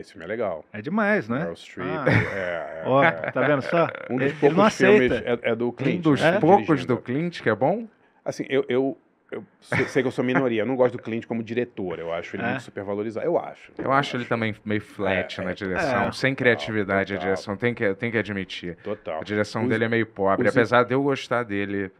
Esse filme é legal. É demais, né? Meryl Streep. Ah. É, é, é, tá vendo só? Um dos ele, poucos ele filmes é, é, do Clint. Um dos né? poucos do Clint que é bom? Assim, eu, eu, eu sei que eu sou minoria. eu não gosto do Clint como diretor. Eu acho ele é? muito supervalorizado. Eu acho. Eu, eu acho, acho, ele também meio flat é, na é. direção. sem criatividade total, a direção. Tem que, tem que admitir. Total. A direção os, dele é meio pobre. Apesar in... de eu gostar dele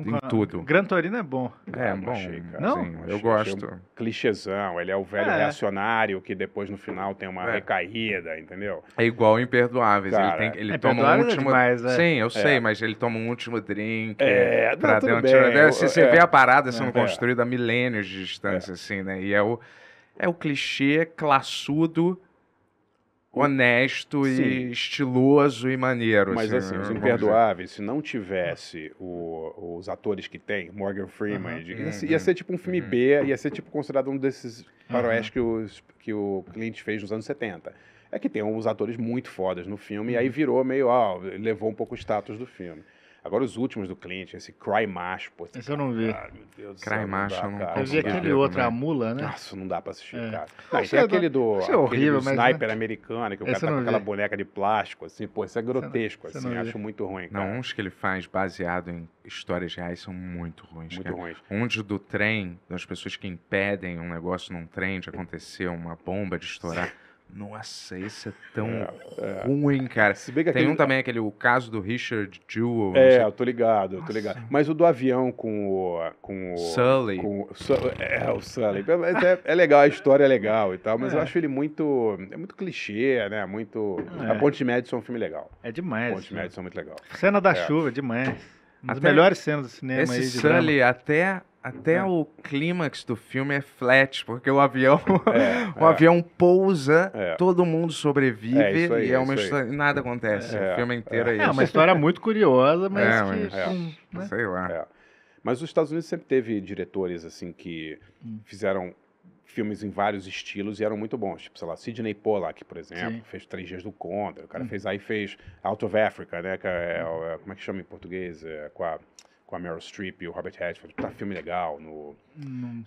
em tudo. Gran Torino é bom. É, ah, é bom. Achei, cara. Não? Sim, eu achei, gosto. Achei um clichêzão, ele é o velho é. reacionário que depois no final tem uma é. recaída, entendeu? É igual Imperdoáveis, cara, ele, tem, ele é, toma um é último... Demais, né? Sim, eu é. sei, mas ele toma um último drink. É, não, pra tudo bem. Né, se você vê a parada sendo construída a milênios de distância, assim, né? E é o, é o clichê classudo honesto Sim. e estiloso e maneiro. Mas assim, assim os né? Imperdoáveis, se não tivesse o, os atores que tem, Morgan Freeman, uhum. ia, ser, ia, uhum. ser tipo um filme uhum. B, ia ser tipo considerado um desses faroeste que, que o Clint fez nos anos 70. É que tem uns atores muito fodas no filme, e aí uhum. virou meio, levou um pouco o status do filme. Agora os últimos do Clint, esse Cry Macho. Pô, esse cara, eu não vi. Cara, meu Deus Cry céu, Macho, não dá, eu vi aquele outro, a Mula, né? Nossa, não dá pra assistir, é. cara. É aquele do, é horrível, aquele do sniper né? americano, que o esse cara tá com vi. aquela boneca de plástico, assim, pô, isso é grotesco, assim, não, assim, acho vi. muito ruim, cara. Não, uns que ele faz baseado em histórias reais são muito ruins, Muito cara. ruins. Um do trem, das pessoas que impedem um negócio num trem de acontecer, uma bomba de estourar. Nossa, esse é tão é, é, ruim, cara. Se bem que Tem aquele... um também, aquele o caso do Richard Jewell. É, eu tô ligado, eu tô ligado. Mas o do avião com o. Com o Sully. Com o, é, o Sully. É, é, legal, a história é legal e tal, mas eu é. acho ele muito. É muito clichê, né? Muito. É. A Ponte Madison é um filme legal. É demais. A Ponte né? Madison é muito legal. Cena da chuva, demais. Uma das melhores cenas do cinema esse aí. Esse Sully, drama. até até é. o clímax do filme é flat, porque o avião, é, o é. avião pousa, é. todo mundo sobrevive é, aí, e é uma história, nada acontece. É, o filme inteiro é, isso. É uma história muito curiosa, mas, que, mas né? sei lá. Mas os Estados Unidos sempre teve diretores assim que hum. fizeram filmes em vários estilos e eram muito bons. Tipo, sei lá, Sidney Pollack, por exemplo, Sim. fez Três Dias do Condor. O cara hum. fez aí, fez Out of Africa, né? Que é, hum. como é que chama em português? É, com a com a Meryl Streep e o Robert Redford. Tá filme legal. No...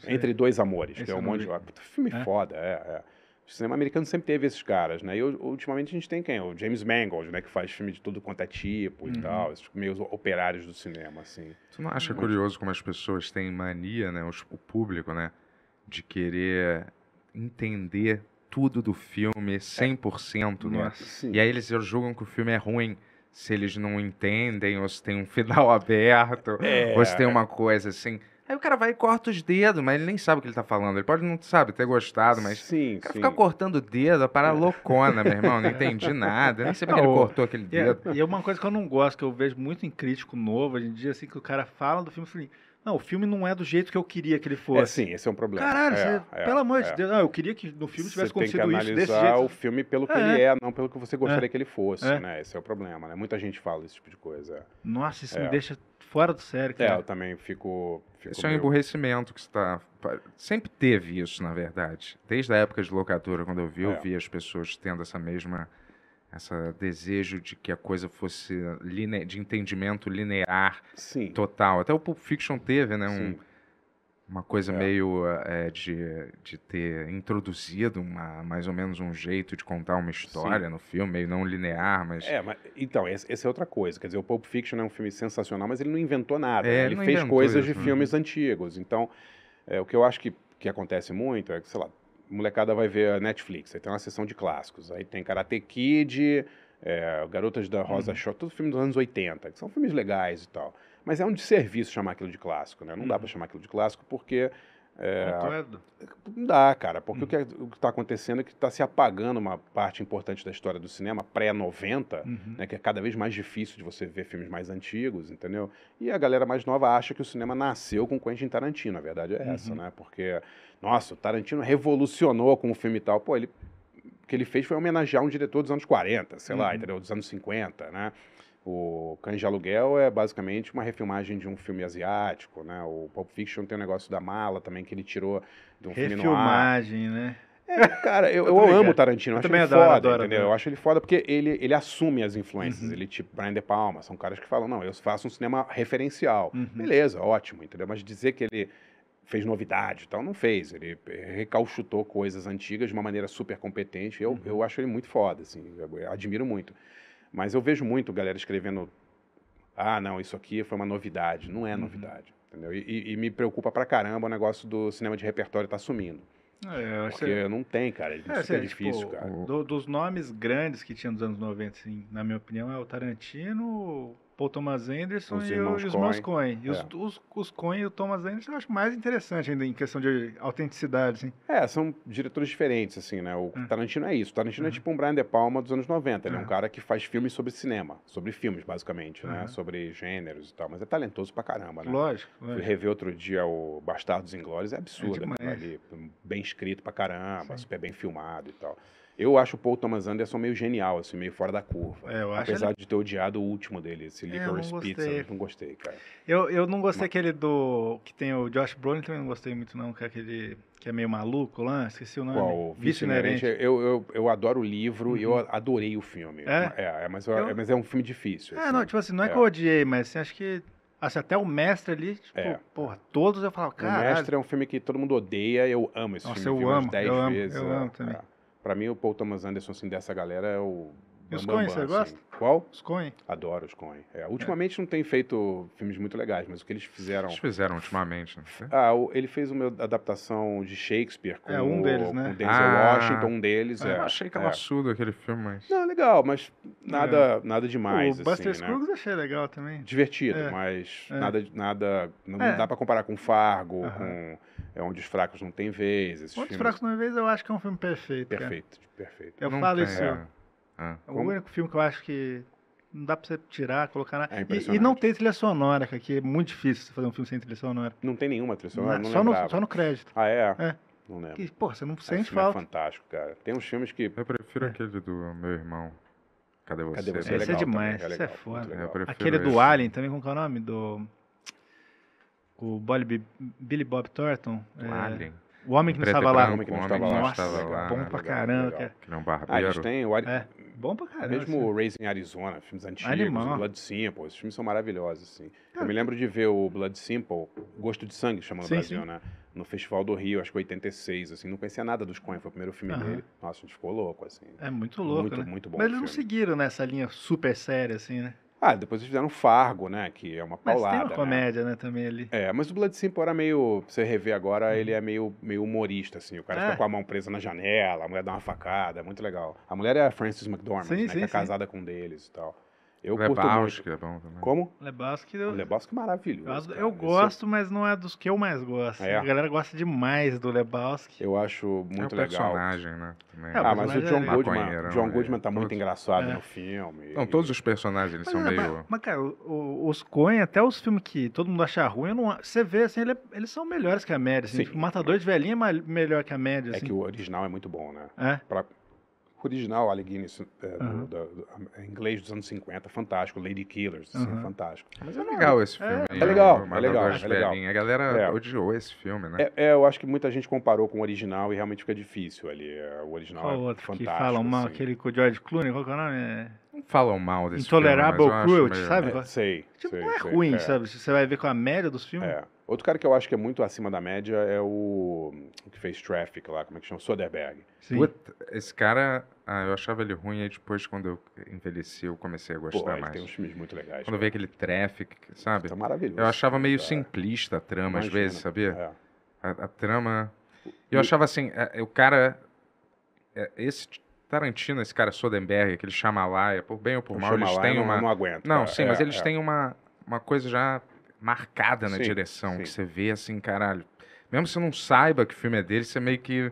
Entre Dois Amores. Esse que é um monte de... Tá filme é? foda, é, é. O cinema americano sempre teve esses caras, né? E ultimamente a gente tem quem? O James Mangold, né? Que faz filme de tudo quanto é tipo uhum. e tal. Esses meio operários do cinema, assim. Tu não acha uhum. curioso como as pessoas têm mania, né? O público, né? De querer entender tudo do filme 100%, é. né? e aí eles julgam que o filme é ruim se eles não entendem, ou se tem um final aberto, é. ou se tem uma coisa assim. Aí o cara vai e corta os dedos, mas ele nem sabe o que ele tá falando. Ele pode não sabe ter gostado, mas sim, o cara sim. Ficar cortando o dedo, a para é. loucona, meu irmão. Não entendi nada. Eu nem sei porque ele cortou aquele é, dedo. E é, uma coisa que eu não gosto, que eu vejo muito em crítico novo, hoje em dia, assim, que o cara fala do filme assim. Não, o filme não é do jeito que eu queria que ele é, fosse. É sim, esse é um problema. Caralho, é, você, é, pelo amor de é. Deus. Não, eu queria que no filme tivesse você acontecido isso desse jeito. tem que analisar o filme pelo que é. ele é, não pelo que você gostaria que ele fosse, né? Esse é o problema, né? Muita gente fala esse tipo de coisa. Nossa, isso me deixa fora do sério, cara. É, eu também fico... fico Esse meio... é um emburrecimento que está... Sempre teve isso, na verdade. Desde a época de locadora, quando eu vi, eu vi as pessoas tendo essa mesma essa desejo de que a coisa fosse line... de entendimento linear Sim. total. Até o Pulp Fiction teve, né? Um, uma coisa é. meio é, de, de ter introduzido uma, mais ou menos um jeito de contar uma história Sim. no filme, meio não linear, mas... É, mas, então, essa é outra coisa. Quer dizer, o Pulp Fiction é um filme sensacional, mas ele não inventou nada. É, né? Ele fez coisas isso, de né? filmes antigos. Então, é, o que eu acho que, que acontece muito é que, sei lá, molecada vai ver a Netflix, aí tem uma sessão de clássicos, aí tem Karate Kid, é, Garotas da Rosa uhum. Show, todos filmes dos anos 80, que são filmes legais e tal. Mas é um desserviço chamar aquilo de clássico, né? Não uhum. dá para chamar aquilo de clássico porque é, não é dá, cara, porque uhum. É, o que está acontecendo é que está se apagando uma parte importante da história do cinema, pré-90, uhum. né, que é cada vez mais difícil de você ver filmes mais antigos, entendeu? E a galera mais nova acha que o cinema nasceu com Quentin Tarantino, a verdade é essa, uhum. né? Porque, nossa, o Tarantino revolucionou com o filme tal. Pô, ele, o que ele fez foi homenagear um diretor dos anos 40, sei lá, uhum. entendeu? Dos anos 50, né? O tipo, Cães de Aluguel é basicamente uma refilmagem de um filme asiático, né? O Pulp Fiction tem o um negócio da mala também que ele tirou de um filme no ar. Refilmagem, né? É, cara, eu, eu, eu amo Tarantino, eu, eu acho ele adoro, foda, adoro, entendeu? Adoro. Eu acho ele foda porque ele, ele assume as influências. Uhum. Ele, tipo, Brian De Palma, são caras que falam, não, eu faço um cinema referencial. Uhum. Beleza, ótimo, entendeu? Mas dizer que ele fez novidade e tal, não fez. Ele recalchutou coisas antigas de uma maneira super competente. Eu, uhum. eu acho ele muito foda, assim, admiro muito. Mas eu vejo muito galera escrevendo: ah, não, isso aqui foi uma novidade. Não é uhum. novidade. Uhum. Entendeu? E, e, me preocupa pra caramba o negócio do cinema de repertório tá sumindo. É, Porque não tem, cara. É, isso é, sei, assim, é difícil, tipo, cara. Do, dos nomes grandes que tinha nos anos 90, assim, na minha opinião, é o Tarantino, Paul Thomas Anderson os e, irmãos e os irmãos Coen. E é. os, os, os Coen e o Thomas Anderson eu acho mais interessante ainda em questão de autenticidade, assim. É, são diretores diferentes, assim, né? O é. Tarantino é isso. O Tarantino é uhum. tipo um Brian De Palma dos anos 90. Ele é um é. cara que faz filmes sobre cinema, sobre filmes, basicamente, né? É. Sobre gêneros e tal. Mas é talentoso pra caramba, né? Lógico. lógico. rever outro dia o Bastardos Inglórios, é, é absurdo. É ali, bem escrito pra caramba, Sim. super bem filmado e tal. Eu acho o Paul Thomas Anderson meio genial, assim, meio fora da curva. É, eu acho Apesar ele... de ter odiado o último dele, esse é, Licorice não Pizza, não gostei, cara. Eu, eu não gostei Mas... aquele do... que tem o Josh Brolin, também não gostei muito não, que é aquele que é meio maluco lá, esqueci o nome. Qual? Inerente. Eu, eu, eu adoro o livro e eu uhum. adorei o filme. É? É, mas, eu... é, mas é um filme difícil. É, não, assim. tipo assim, não é, é, que eu odiei, mas assim, acho que... Assim, até o Mestre ali, tipo, é. porra, todos eu falo, cara. O Mestre é um filme que todo mundo odeia, eu amo esse Nossa, filme. Nossa, eu, eu amo, eu amo, é, eu amo também. É. Para mim, o Paul Thomas Anderson, assim, dessa galera é o. Os Coen, você assim. gosta? Qual? Os Coen. Adoro os Coen. É, ultimamente é. não tem feito filmes muito legais, mas o que eles fizeram. Eles fizeram ultimamente, não né? sei. Ah, ele fez uma adaptação de Shakespeare com é, um deles, né? Com Denzel ah, Washington, um deles. É. É. Eu é, achei calassudo é. aquele filme, mas. Não, é legal, mas nada, nada demais. O assim, Buster assim, Scruggs achei legal também. Divertido, mas nada. nada não dá para comparar com Fargo, com é onde os fracos não têm vez. Esses onde os fracos não têm vez eu acho que é um filme perfeito. Perfeito, cara. perfeito. Eu não falo tem, isso. É, é. é o único filme que eu acho que não dá pra você tirar, colocar nada. É e, e, não tem trilha sonora, cara, que é muito difícil você fazer um filme sem trilha sonora. Não tem nenhuma trilha sonora? Não, não só, no, só no crédito. Ah, é? É. Não lembro. Que, pô, você não ah, sente é falta. É fantástico, cara. Tem uns filmes que. Eu prefiro é. aquele do meu irmão. Cadê você? Cadê você? Esse é, é demais, também, é legal, é foda. Aquele esse. do Alien também, como é o nome? Do o Billy, Billy Bob Thornton. O é, O Homem que Não Estava Lá. O Homem que Não Estava Lá. Nossa, estava lá, bom pra caramba. Cara. Que é Ah, eles têm o é, bom pra caramba. Mesmo assim. o Raising Arizona, filmes antigos, Animal. Blood Simple, esses filmes são maravilhosos, assim. Cara. Eu me lembro de ver o Blood Simple, Gosto de Sangue, chamando sim, Brasil, sim. né? No Festival do Rio, acho que 86, assim. Não conhecia nada dos Coen, foi o primeiro filme uh -huh. dele. Nossa, a gente ficou louco, assim. É muito louco, Muito, né? muito bom Mas eles não seguiram nessa linha super séria, assim, né? Ah, depois eles fizeram Fargo, né? Que é uma paulada. Mas tem uma né? comédia, né? né? também ali. É, mas o Blood Simple era meio. Você rever agora, hum. ele é meio, meio humorista, assim. O cara é. fica com a mão presa na janela, a mulher dá uma facada, é muito legal. A mulher é a Frances McDormand, sim, né? Sim, que é sim. casada com um deles e tal. Eu Lebowski curto muito. é bom também. Como? Lebowski, eu... Lebowski é maravilhoso. Eu, cara. eu gosto, mas não é dos que eu mais gosto. É. A galera gosta demais do Lebowski. Eu acho muito é um legal. personagem, né? Também. É, ah, mas o John é Goodman, John né? Goodman tá muito engraçado no filme. Não, todos os personagens eles mas, são meio... Mas, mas cara, os Coen, até os filmes que todo mundo acha ruim, não... você vê, assim, ele, eles são melhores que a média. Assim, Sim. O Matador de Velhinha é melhor que a média. Assim. É que o original é muito bom, né? É. Pra original, Alec Guinness, é, do, do, do, é, inglês dos anos 50, fantástico, Lady Killers, assim, é fantástico. Mas é legal esse é, filme. É, é legal, é legal, é legal. A galera odiou esse filme, né? É, eu acho que muita gente comparou com o original e realmente fica difícil ali. O original qual é outro fantástico. que falam mal, assim. aquele com o George Clooney, qual que é o nome? Não falam mal desse Intolerable filme. Intolerable Cruelty, sabe? É, sei, Tipo, sei, não é sei, ruim, sabe? Você vai ver com a média dos filmes. É. Outro cara que eu acho que é muito acima da média é o, o que fez Traffic lá, como é que chama? Soderbergh. Sim. Puta, esse cara, ah, eu achava ele ruim, aí depois, quando eu envelheci, eu comecei a gostar Pô, mais. tem uns filmes muito legais. Quando eu vi aquele Traffic, sabe? Tá maravilhoso. Eu achava meio simplista a trama, Imagina. às vezes, sabia? É. A, a, trama... E eu achava assim, é, é, o cara... Esse Tarantino, esse cara Soderbergh, aquele Chamalaia, por bem ou por mal, eles têm uma... não aguento. Não, cara. sim, é, mas eles é. têm uma, uma coisa já marcada na sim, direção, sim. que você vê assim, caralho. Mesmo se você não saiba que filme é dele, você meio que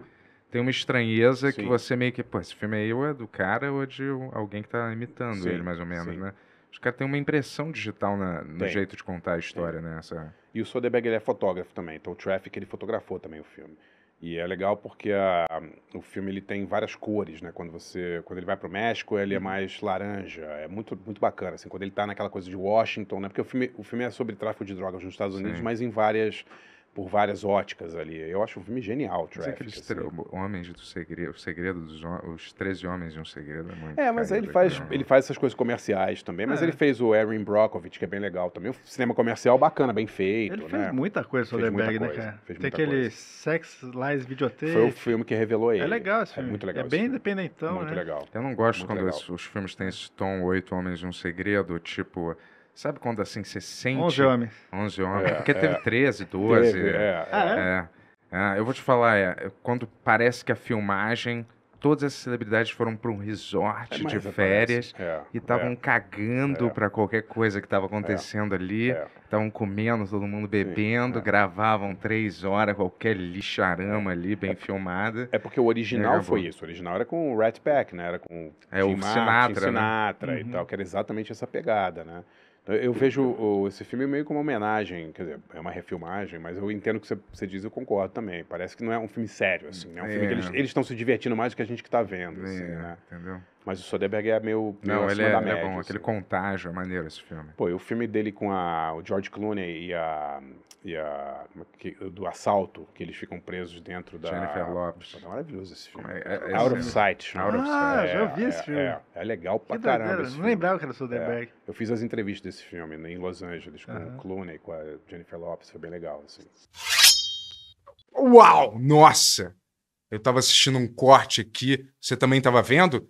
tem uma estranheza sim. que você meio que, pô, esse filme aí ou é do cara ou é de alguém que tá imitando ele, mais ou menos, né? Os caras têm uma impressão digital na, no tem. jeito de contar a história, tem. né? Essa... E o Soderbergh, ele é fotógrafo também, então o Traffic, ele fotografou também o filme. E é legal porque a, o filme ele tem várias cores, né? Quando você, quando ele vai para o México, ele é uhum. mais laranja. É muito, muito bacana, assim. Quando ele está naquela coisa de Washington, né? Porque o filme, o filme é sobre tráfico de drogas nos Estados Unidos, Sim. mas em várias por várias óticas ali. Eu acho um filme genial, é Traffic. Mas aqueles assim. homens do segredo, o segredo dos os 13 homens e um segredo é muito. É, mas ele faz, né? ele faz essas coisas comerciais também, mas é. ele fez o Erin Brockovich, que é bem legal também. O cinema comercial bacana, bem feito. Ele né? fez muita né, coisa sobre Berg, né, cara? Tem aquele coisa. Sex Lies Videotape. Foi o filme que revelou é ele. É legal esse é filme. É muito legal. É bem filme. independentão, muito né? Muito legal. Eu não gosto muito quando os, os filmes têm esse tom, oito homens e um segredo, tipo Sabe quando assim você sente. 11 homens. 11 homens. É, porque teve 13, é. 12. Teve, é, ah, é, é. é. eu vou te falar, é, quando parece que a filmagem todas as celebridades foram para um resort é, de férias é, e estavam é, cagando para qualquer coisa que estava acontecendo ali. Estavam comendo, todo mundo bebendo, Sim, gravavam três horas, qualquer lixarama ali, bem filmada. É porque o original foi isso. O original era com o Rat Pack, né? Era com o, é, o Sinatra, Sinatra né? e uhum. tal, que era exatamente essa pegada, né? Eu vejo esse filme meio como uma homenagem, quer dizer, é uma refilmagem, mas eu entendo o que você, você diz e eu concordo também. Parece que não é um filme sério, assim, né? É um é. filme que é. eles estão se divertindo mais do que a gente que está vendo, é, assim, né? Entendeu? Mas o Soderbergh é meio Não, ele é, da é média, é bom. Assim. Aquele contágio, é maneiro esse filme. Pô, e o filme dele com a, o George Clooney e a... E a é que, do assalto, que eles ficam presos dentro da... Jennifer Lopes. Tá é maravilhoso é, né? ah, esse filme. É, é, Out of Sight. Out of ah, é, já vi esse filme. É, legal pra que caramba doideira, Não filme. lembrava que era o Soderbergh. eu fiz as entrevistas desse filme né, em Los Angeles com uhum. o Clooney, com a Jennifer Lopes. Foi bem legal, assim. Uau! Nossa! Eu tava assistindo um corte aqui. Você também tava vendo?